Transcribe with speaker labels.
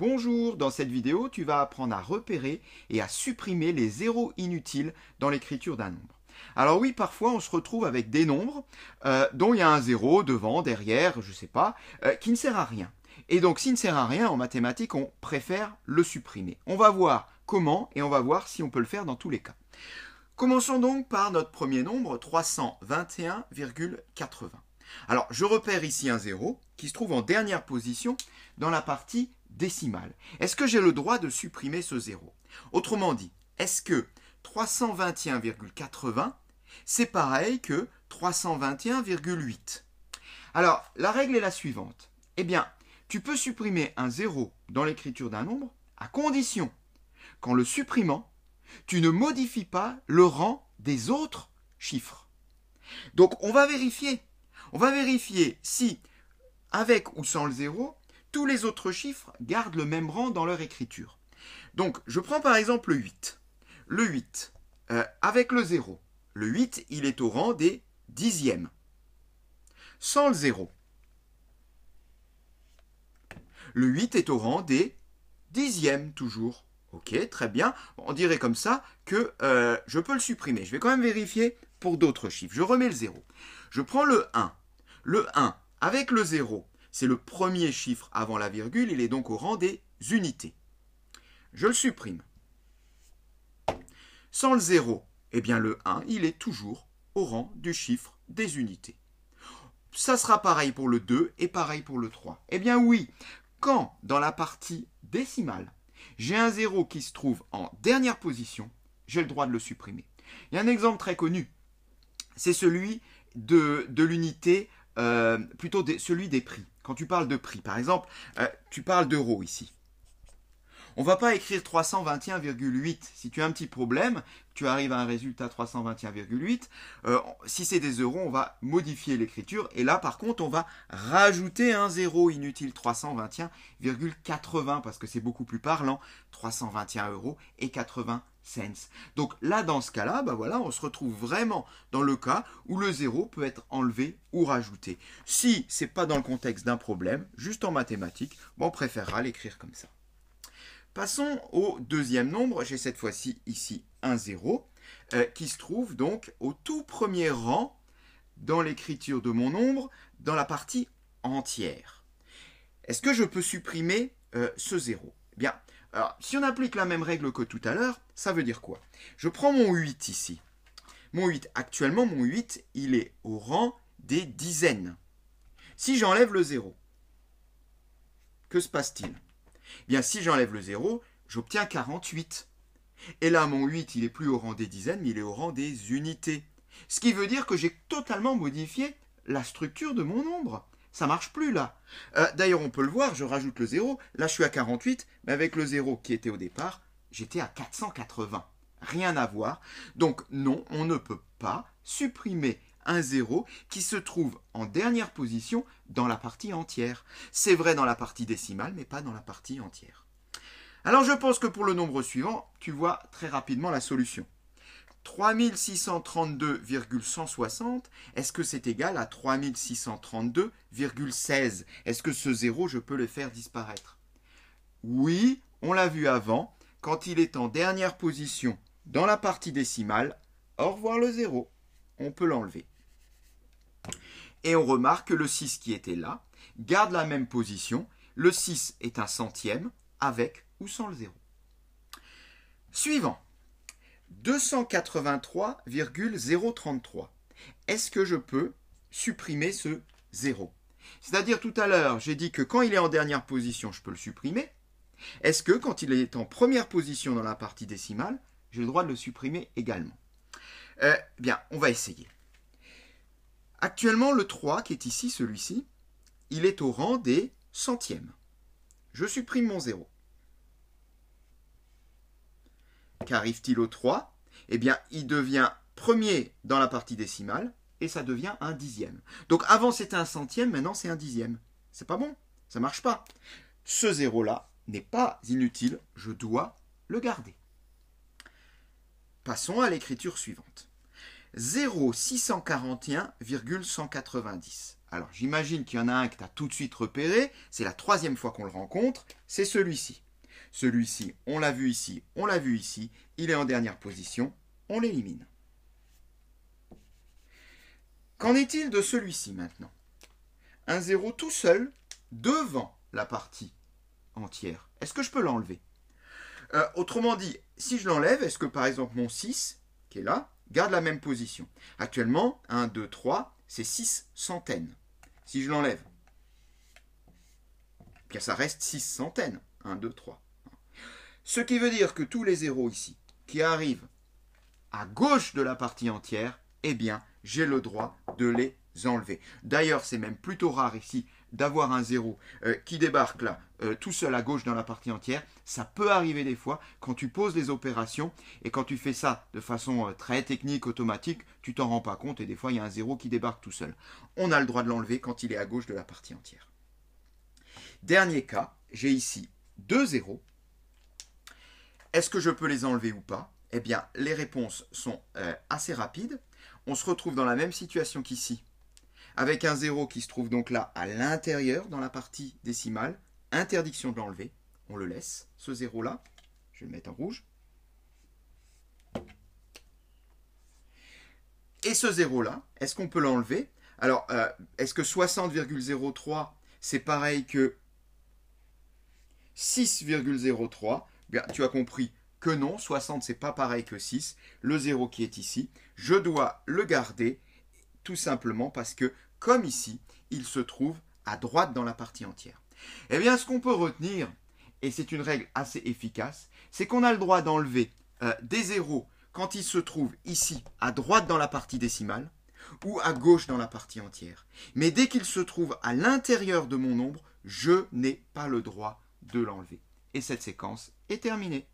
Speaker 1: Bonjour, dans cette vidéo, tu vas apprendre à repérer et à supprimer les zéros inutiles dans l'écriture d'un nombre. Alors oui, parfois on se retrouve avec des nombres euh, dont il y a un zéro devant, derrière, je ne sais pas, euh, qui ne sert à rien. Et donc s'il ne sert à rien, en mathématiques, on préfère le supprimer. On va voir comment et on va voir si on peut le faire dans tous les cas. Commençons donc par notre premier nombre, 321,80. Alors je repère ici un zéro qui se trouve en dernière position dans la partie décimale. Est-ce que j'ai le droit de supprimer ce zéro Autrement dit, est-ce que 321,80, c'est pareil que 321,8 Alors, la règle est la suivante. Eh bien, tu peux supprimer un zéro dans l'écriture d'un nombre à condition qu'en le supprimant, tu ne modifies pas le rang des autres chiffres. Donc, on va vérifier. On va vérifier si, avec ou sans le zéro, tous les autres chiffres gardent le même rang dans leur écriture. Donc, je prends par exemple le 8. Le 8, euh, avec le 0. Le 8, il est au rang des dixièmes. Sans le 0. Le 8 est au rang des dixièmes toujours. Ok, très bien. On dirait comme ça que euh, je peux le supprimer. Je vais quand même vérifier pour d'autres chiffres. Je remets le 0. Je prends le 1. Le 1, avec le 0, c'est le premier chiffre avant la virgule, il est donc au rang des unités. Je le supprime. Sans le 0, eh bien le 1, il est toujours au rang du chiffre des unités. Ça sera pareil pour le 2 et pareil pour le 3. Eh bien oui, quand dans la partie décimale, j'ai un 0 qui se trouve en dernière position, j'ai le droit de le supprimer. Il y a un exemple très connu, c'est celui de, l'unité, euh, plutôt celui des prix. Quand tu parles de prix, par exemple, euh, tu parles d'euros ici. On va pas écrire 321,8. Si tu as un petit problème, tu arrives à un résultat 321,8. Euh, si c'est des euros, on va modifier l'écriture. Et là, par contre, on va rajouter un zéro inutile 321,80 parce que c'est beaucoup plus parlant. 321 euros et 80 cents. Donc là, dans ce cas-là, bah voilà, on se retrouve vraiment dans le cas où le zéro peut être enlevé ou rajouté. Si c'est pas dans le contexte d'un problème, juste en mathématiques, on préférera l'écrire comme ça. Passons au deuxième nombre, j'ai cette fois-ci ici un 0, euh, qui se trouve donc au tout premier rang dans l'écriture de mon nombre, dans la partie entière. Est-ce que je peux supprimer euh, ce 0 eh Bien, alors, si on applique la même règle que tout à l'heure, ça veut dire quoi Je prends mon 8 ici. Mon 8, actuellement, mon 8, il est au rang des dizaines. Si j'enlève le 0, que se passe-t-il eh bien, si j'enlève le 0, j'obtiens 48. Et là, mon 8, il est plus au rang des dizaines, mais il est au rang des unités. Ce qui veut dire que j'ai totalement modifié la structure de mon nombre. Ça marche plus là. Euh, d'ailleurs, on peut le voir, je rajoute le 0. Là, je suis à 48, mais avec le 0 qui était au départ, j'étais à 480. Rien à voir. Donc non, on ne peut pas supprimer un zéro qui se trouve en dernière position dans la partie entière. C'est vrai dans la partie décimale, mais pas dans la partie entière. Alors je pense que pour le nombre suivant, tu vois très rapidement la solution. 3632,160, est-ce que c'est égal à 3632,16 Est-ce que ce zéro, je peux le faire disparaître Oui, on l'a vu avant, quand il est en dernière position dans la partie décimale, au revoir le zéro on peut l'enlever. Et on remarque que le 6 qui était là garde la même position. Le 6 est un centième avec ou sans le 0. Suivant. 283,033. Est-ce que je peux supprimer ce 0 C'est-à-dire tout à l'heure, j'ai dit que quand il est en dernière position, je peux le supprimer. Est-ce que quand il est en première position dans la partie décimale, j'ai le droit de le supprimer également euh, bien, on va essayer. Actuellement, le 3, qui est ici, celui-ci, il est au rang des centièmes. Je supprime mon 0. Qu'arrive-t-il au 3 Eh bien, il devient premier dans la partie décimale, et ça devient un dixième. Donc avant c'était un centième, maintenant c'est un dixième. C'est pas bon, ça marche pas. Ce zéro-là n'est pas inutile, je dois le garder. Passons à l'écriture suivante. 0,641,190. Alors j'imagine qu'il y en a un que tu as tout de suite repéré, c'est la troisième fois qu'on le rencontre, c'est celui-ci. Celui-ci, on l'a vu ici, on l'a vu ici, il est en dernière position, on l'élimine. Qu'en est-il de celui-ci maintenant Un 0 tout seul devant la partie entière. Est-ce que je peux l'enlever euh, Autrement dit, si je l'enlève, est-ce que par exemple mon 6, qui est là, garde la même position. Actuellement, 1, 2, 3, c'est 6 centaines. Si je l'enlève, eh ça reste 6 centaines. 1, 2, 3. Ce qui veut dire que tous les zéros ici, qui arrivent à gauche de la partie entière, eh bien, j'ai le droit de les enlever. D'ailleurs, c'est même plutôt rare ici d'avoir un zéro euh, qui débarque là euh, tout seul à gauche dans la partie entière. Ça peut arriver des fois quand tu poses les opérations et quand tu fais ça de façon euh, très technique, automatique, tu t'en rends pas compte et des fois il y a un zéro qui débarque tout seul. On a le droit de l'enlever quand il est à gauche de la partie entière. Dernier cas, j'ai ici deux zéros. Est-ce que je peux les enlever ou pas Eh bien, les réponses sont assez rapides. On se retrouve dans la même situation qu'ici avec un 0 qui se trouve donc là à l'intérieur dans la partie décimale. Interdiction de l'enlever. On le laisse, ce 0 là. Je vais le mettre en rouge. Et ce 0 là, est-ce qu'on peut l'enlever Alors, euh, est-ce que 60,03 c'est pareil que 6,03 Bien, tu as compris que non, 60 c'est pas pareil que 6. Le 0 qui est ici, je dois le garder tout simplement parce que comme ici, il se trouve à droite dans la partie entière. Eh bien, ce qu'on peut retenir, et c'est une règle assez efficace, c'est qu'on a le droit d'enlever euh, des zéros quand ils se trouvent ici à droite dans la partie décimale ou à gauche dans la partie entière. Mais dès qu'ils se trouvent à l'intérieur de mon nombre, je n'ai pas le droit de l'enlever. Et cette séquence est terminée.